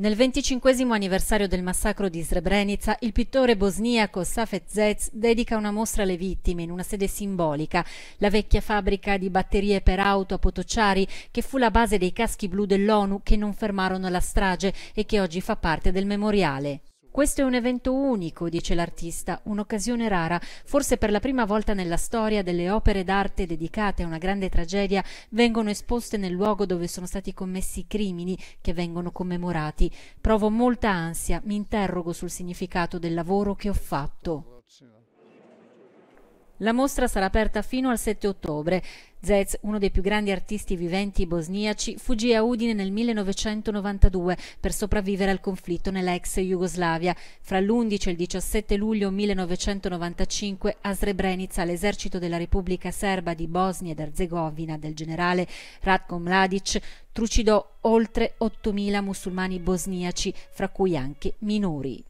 Nel venticinquesimo anniversario del massacro di Srebrenica, il pittore bosniaco Safet Zez dedica una mostra alle vittime in una sede simbolica, la vecchia fabbrica di batterie per auto a Potocciari, che fu la base dei caschi blu dell'ONU che non fermarono la strage e che oggi fa parte del memoriale. Questo è un evento unico, dice l'artista, un'occasione rara. Forse per la prima volta nella storia delle opere d'arte dedicate a una grande tragedia vengono esposte nel luogo dove sono stati commessi i crimini che vengono commemorati. Provo molta ansia, mi interrogo sul significato del lavoro che ho fatto. La mostra sarà aperta fino al 7 ottobre. Zez, uno dei più grandi artisti viventi bosniaci, fuggì a Udine nel 1992 per sopravvivere al conflitto nella ex Jugoslavia. Fra l'11 e il 17 luglio 1995 a Srebrenica l'esercito della Repubblica Serba di Bosnia ed Erzegovina del generale Ratko Mladic trucidò oltre 8.000 musulmani bosniaci, fra cui anche minori.